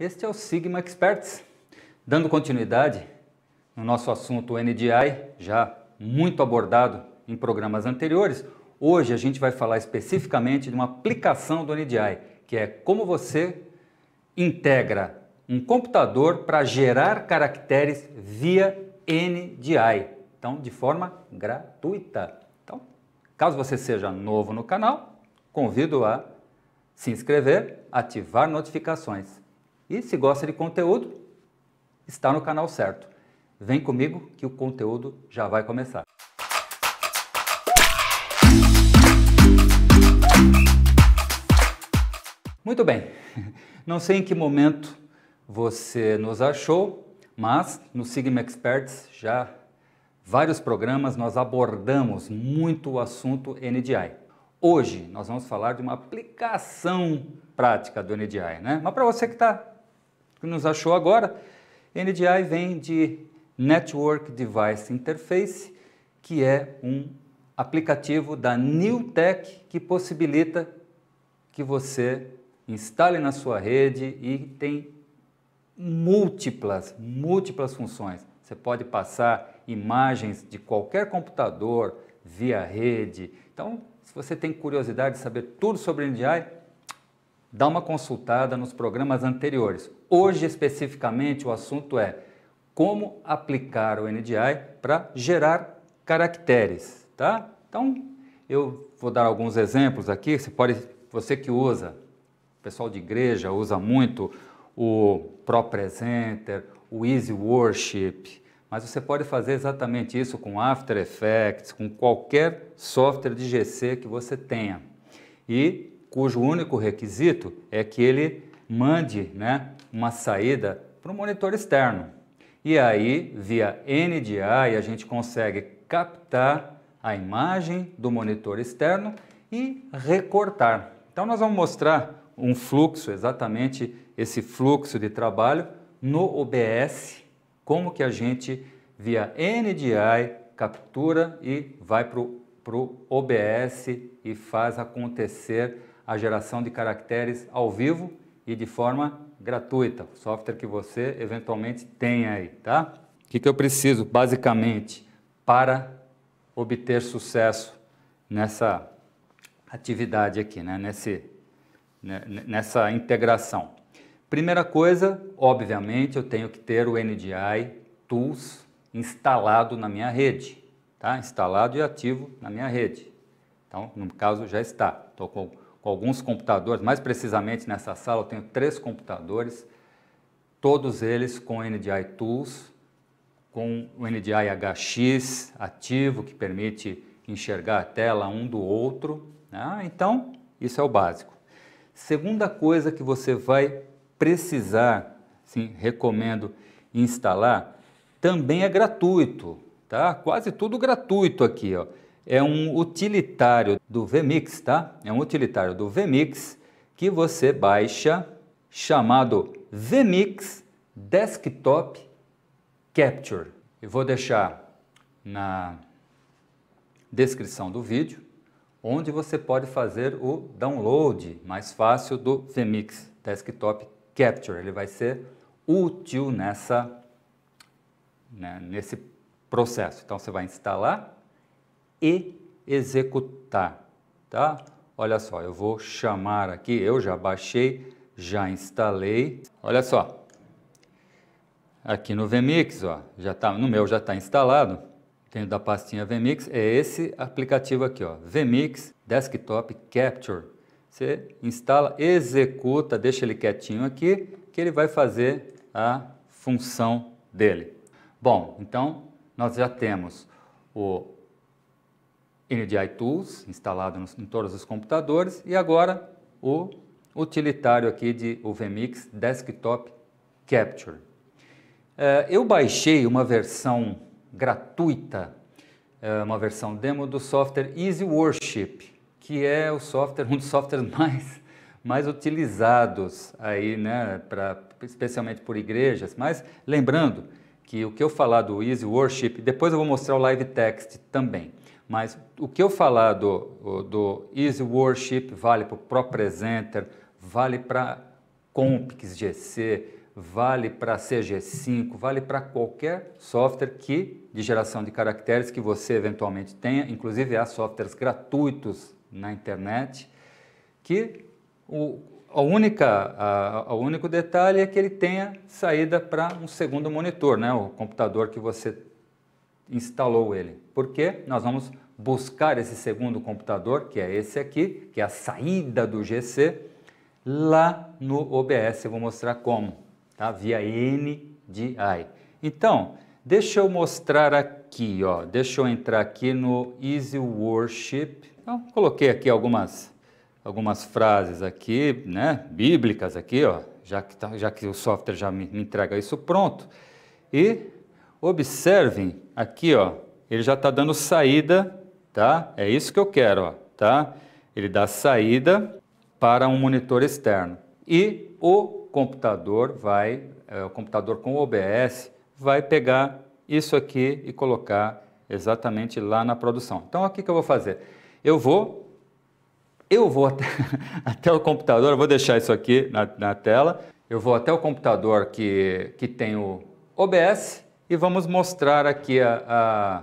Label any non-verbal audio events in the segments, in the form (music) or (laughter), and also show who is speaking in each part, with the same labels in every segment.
Speaker 1: Este é o Sigma Experts, dando continuidade no nosso assunto NDI, já muito abordado em programas anteriores. Hoje a gente vai falar especificamente de uma aplicação do NDI, que é como você integra um computador para gerar caracteres via NDI, então de forma gratuita. Então, caso você seja novo no canal, convido a se inscrever, ativar notificações. E se gosta de conteúdo, está no canal certo. Vem comigo que o conteúdo já vai começar. Muito bem, (laughs) não sei em que momento você nos achou, mas no Sigma Experts já vários programas nós abordamos muito o assunto NDI. Hoje nós vamos falar de uma aplicação prática do NDI, né? Mas para você que está que nos achou agora, NDI vem de Network Device Interface, que é um aplicativo da Newtek que possibilita que você instale na sua rede e tem múltiplas, múltiplas funções. Você pode passar imagens de qualquer computador via rede. Então, se você tem curiosidade de saber tudo sobre NDI, dá uma consultada nos programas anteriores. Hoje, especificamente, o assunto é como aplicar o NDI para gerar caracteres, tá? Então, eu vou dar alguns exemplos aqui, você pode, você que usa, o pessoal de igreja usa muito o ProPresenter, o Easy Worship, mas você pode fazer exatamente isso com After Effects, com qualquer software de GC que você tenha e cujo único requisito é que ele mande né, uma saída para o monitor externo. E aí, via NDI, a gente consegue captar a imagem do monitor externo e recortar. Então, nós vamos mostrar um fluxo, exatamente esse fluxo de trabalho no OBS, como que a gente, via NDI, captura e vai para o OBS e faz acontecer a geração de caracteres ao vivo e de forma gratuita, software que você eventualmente tem aí, tá? O que, que eu preciso, basicamente, para obter sucesso nessa atividade aqui, né? Nesse, né, nessa integração? Primeira coisa, obviamente, eu tenho que ter o NDI Tools instalado na minha rede, tá? Instalado e ativo na minha rede. Então, no caso, já está. Estou com com alguns computadores, mais precisamente nessa sala eu tenho três computadores, todos eles com NDI Tools, com o NDI HX ativo, que permite enxergar a tela um do outro. Né? Então, isso é o básico. Segunda coisa que você vai precisar, sim, recomendo instalar, também é gratuito, tá? Quase tudo gratuito aqui, ó é um utilitário do vMix, tá? É um utilitário do vMix que você baixa chamado vMix Desktop Capture. Eu vou deixar na descrição do vídeo onde você pode fazer o download mais fácil do vMix Desktop Capture. Ele vai ser útil nessa, né, nesse processo. Então você vai instalar e executar, tá? Olha só, eu vou chamar aqui, eu já baixei, já instalei. Olha só, aqui no vMix, ó, já tá, no meu já está instalado, dentro da pastinha vMix, é esse aplicativo aqui, ó, vMix Desktop Capture. Você instala, executa, deixa ele quietinho aqui, que ele vai fazer a função dele. Bom, então nós já temos o NDI Tools, instalado nos, em todos os computadores, e agora o utilitário aqui de UVMix Desktop Capture. É, eu baixei uma versão gratuita, é, uma versão demo do software Easy Worship, que é o software, (laughs) um dos softwares mais, mais utilizados aí, né, pra, especialmente por igrejas, mas lembrando que o que eu falar do Easy Worship, depois eu vou mostrar o live text também. Mas o que eu falar do, do Easy Worship vale para o ProPresenter, vale para Compix GC, vale para CG5, vale para qualquer software que de geração de caracteres que você eventualmente tenha. Inclusive há softwares gratuitos na internet que o, a única, a, a único detalhe é que ele tenha saída para um segundo monitor, né? o computador que você instalou ele. Porque nós vamos buscar esse segundo computador, que é esse aqui, que é a saída do GC, lá no OBS. Eu vou mostrar como, tá? Via NDI. Então, deixa eu mostrar aqui, ó. Deixa eu entrar aqui no Easy Worship. Então, coloquei aqui algumas algumas frases aqui, né, bíblicas aqui, ó, já que, tá, já que o software já me, me entrega isso pronto. E Observem aqui, ó, ele já está dando saída, tá? É isso que eu quero, ó, tá? Ele dá saída para um monitor externo e o computador vai, é, o computador com OBS vai pegar isso aqui e colocar exatamente lá na produção. Então, o que, que eu vou fazer? Eu vou eu vou até, (laughs) até, o computador, eu vou deixar isso aqui na, na, tela, eu vou até o computador que, que tem o OBS e vamos mostrar aqui a, a,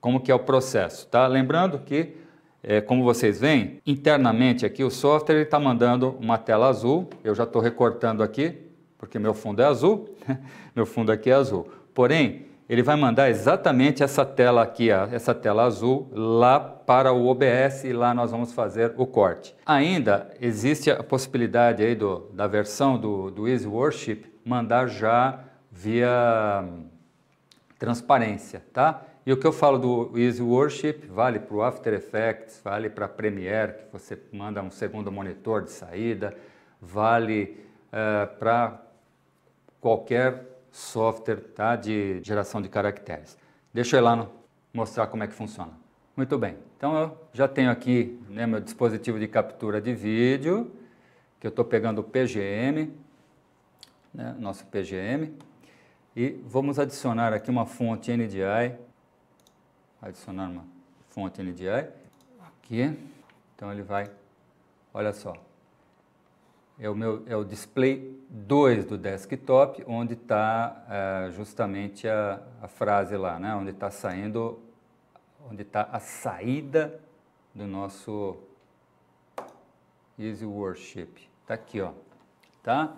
Speaker 1: como que é o processo, tá? Lembrando que, é, como vocês veem, internamente aqui o software está mandando uma tela azul, eu já estou recortando aqui, porque meu fundo é azul, (laughs) meu fundo aqui é azul. Porém, ele vai mandar exatamente essa tela aqui, ó, essa tela azul, lá para o OBS e lá nós vamos fazer o corte. Ainda existe a possibilidade aí do, da versão do, do Easy Worship mandar já via transparência, tá? E o que eu falo do Easy Worship vale para o After Effects, vale para Premiere, que você manda um segundo monitor de saída, vale uh, eh, para qualquer software tá, de geração de caracteres. Deixa eu ir lá no, mostrar como é que funciona. Muito bem, então eu já tenho aqui né, meu dispositivo de captura de vídeo, que eu estou pegando o PGM, né, nosso PGM, e vamos adicionar aqui uma fonte NDI. Adicionar uma fonte NDI. Aqui. Então ele vai, olha só. É o, meu, é o display 2 do desktop, onde está é, justamente a, a frase lá, né? onde está saindo, onde está a saída do nosso Easy Worship. Está aqui, ó. Tá?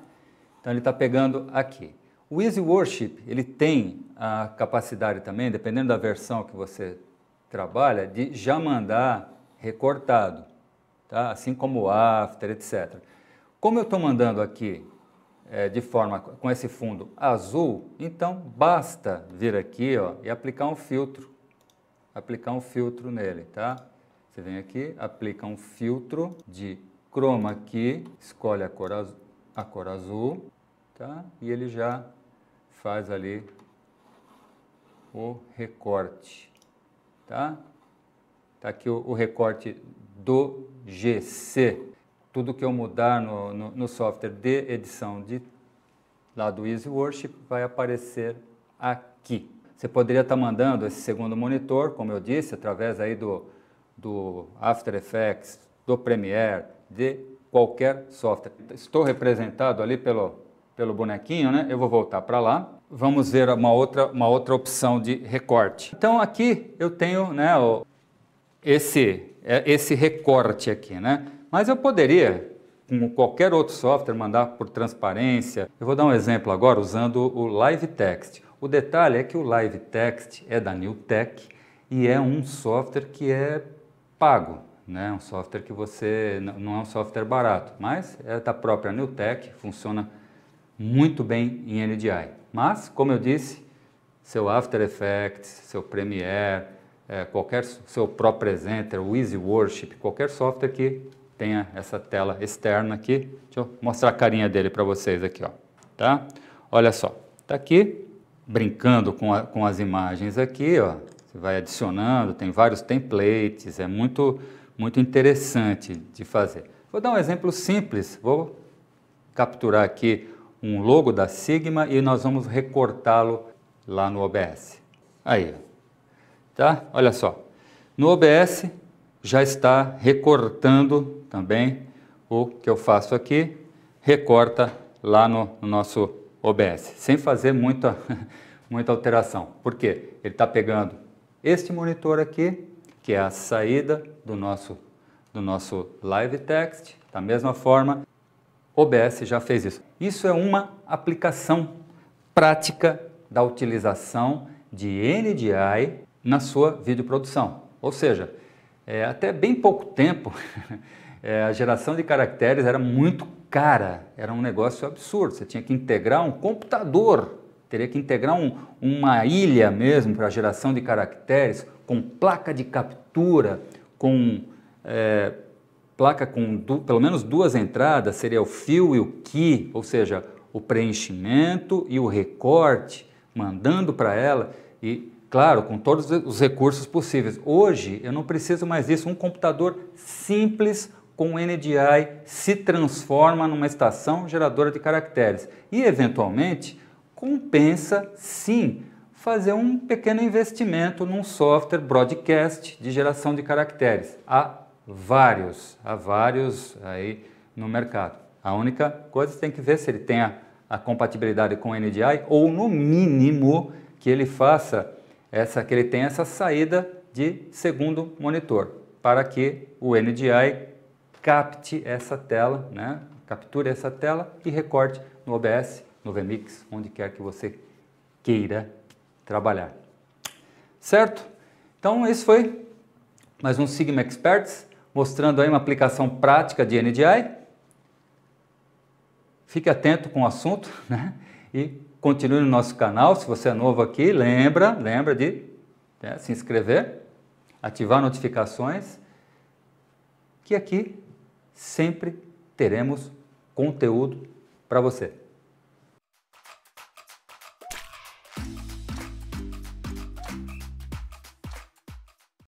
Speaker 1: Então ele está pegando aqui. O Easy Worship, ele tem a capacidade também, dependendo da versão que você trabalha, de já mandar recortado, tá? assim como o After, etc. Como eu estou mandando aqui é, de forma com esse fundo azul, então basta vir aqui ó, e aplicar um filtro. Aplicar um filtro nele, tá? Você vem aqui, aplica um filtro de chroma aqui, escolhe a cor azul, a cor azul tá? E ele já faz ali o recorte, tá? Tá aqui o, o recorte do GC. Tudo que eu mudar no, no, no software de edição de lá do Easy Worship vai aparecer aqui. Você poderia estar tá mandando esse segundo monitor, como eu disse, através aí do, do After Effects, do Premiere, de qualquer software. Estou representado ali pelo pelo bonequinho, né? Eu vou voltar para lá. Vamos ver uma outra, uma outra opção de recorte. Então aqui eu tenho né, esse, é, esse recorte aqui, né? Mas eu poderia, com qualquer outro software, mandar por transparência. Eu vou dar um exemplo agora usando o Live Text. O detalhe é que o Live Text é da Newtek e é um software que é pago, né? Um software que você não é um software barato, mas é da própria Newtek, funciona muito bem em NDI. Mas, como eu disse, seu After Effects, seu Premiere, é, qualquer seu ProPresenter, o Easy Worship, qualquer software que tenha essa tela externa aqui. Deixa eu mostrar a carinha dele para vocês aqui, ó. Tá? Olha só, tá aqui brincando com, a, com as imagens aqui, ó. Você vai adicionando, tem vários templates, é muito muito interessante de fazer. Vou dar um exemplo simples, vou capturar aqui um logo da Sigma e nós vamos recortá-lo lá no OBS. Aí, tá? Olha só. No OBS já está recortando também o que eu faço aqui, recorta lá no, no nosso OBS, sem fazer muita, (laughs) muita alteração. Por quê? Ele está pegando este monitor aqui, que é a saída do nosso, do nosso live text, da mesma forma, OBS já fez isso. Isso é uma aplicação prática da utilização de NDI na sua videoprodução. Ou seja, é, até bem pouco tempo, (laughs) é, a geração de caracteres era muito cara, era um negócio absurdo. Você tinha que integrar um computador, teria que integrar um, uma ilha mesmo para a geração de caracteres, com placa de captura, com. É, Placa com pelo menos duas entradas seria o fio e o que, ou seja, o preenchimento e o recorte, mandando para ela e, claro, com todos os recursos possíveis. Hoje eu não preciso mais disso. Um computador simples com NDI se transforma numa estação geradora de caracteres e, eventualmente, compensa sim fazer um pequeno investimento num software broadcast de geração de caracteres, a vários, há vários aí no mercado. A única coisa que tem que ver se ele tem a, a compatibilidade com o NDI ou no mínimo que ele faça essa, que ele tenha essa saída de segundo monitor para que o NDI capte essa tela, né? capture essa tela e recorte no OBS, no VMix, onde quer que você queira trabalhar. Certo? Então esse foi mais um Sigma Experts mostrando aí uma aplicação prática de NDI. Fique atento com o assunto, (laughs) né? E continue no nosso canal. Se você é novo aqui, lembra, lembra de né, se inscrever, ativar notificações, que aqui sempre teremos conteúdo para você.